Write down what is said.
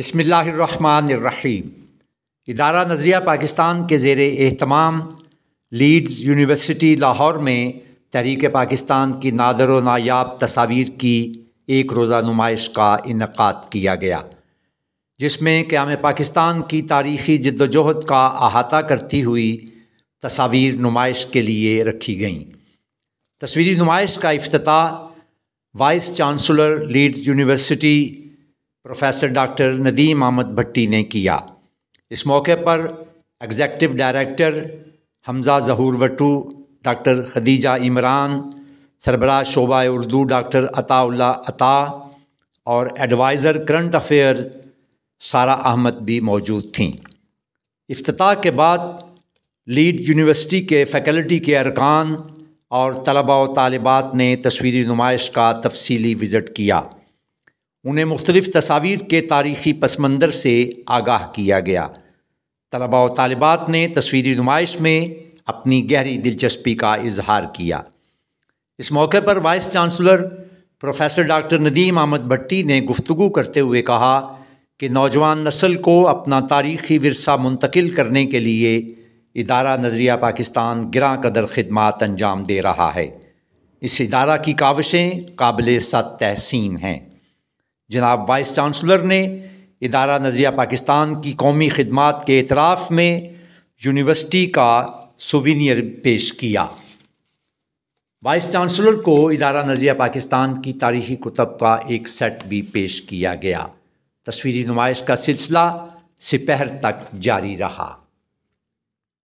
बसमीम इदारा नज़रिया पाकिस्तान के जेर अहतमाम लीड्स यूनिवर्सिटी लाहौर में तहरीक पाकिस्तान की नादर व नायाब तस्वीर की एक रोज़ा नुमाइश का इनका किया गया जिसमें क़्याम पाकिस्तान की तारीखी जद्दोजहद का अहाता करती हुई तस्वीर नुमाइश के लिए रखी गईं तस्वीरी नुमाइश का अफ्ताह vice chancellor Leeds university professor doctor Nadeem Ahmed Bhatti ने किया इस मौके पर executive director Hamza Zahoor Wattoo doctor Khadija Imran सरबरा शोबा उर्दू डॉक्टर अताउल्ला अता और एडवाइज़र करंट अफेयर सारा अहमद भी मौजूद थीं अफ्ताह के बाद लीड यूनिवर्सिटी के फैकल्टी के अरकान और तलबा व तलबात ने तस्वीरी नुमाइश का तफसीली विज़िट किया उन्हें मुख्तलिफ़ तस्वीर के तारीख़ी मंदर से आगाह किया गया तलबा व तालबात ने तस्वीरी नुमाइश में अपनी गहरी दिलचस्पी का इजहार किया इस मौके पर vice chancellor professor doctor Nadeem Ahmed Bhatti ने गुफ्तु करते हुए कहा कि नौजवान नस्ल को अपना तारीख़ी वरसा मुंतकिल करने के लिए इदारा नज़रिया पाकिस्तान गिरा कदर खदमात अंजाम दे रहा है इस इदारा की काविशें काबिल सत तहसीन हैं जनाब वाइस चांसलर ने इदारा नज़रिया पाकिस्तान की कौमी खदमात के अतराफ़ में यूनिवर्सिटी का सोवीनियर पेश किया वाइस चांसलर को इदारा नज़रिया पाकिस्तान की तारीखी कुतब का एक सेट भी पेश किया गया तस्वीरी नुमाइश का सिलसिला सिपहर तक जारी रहा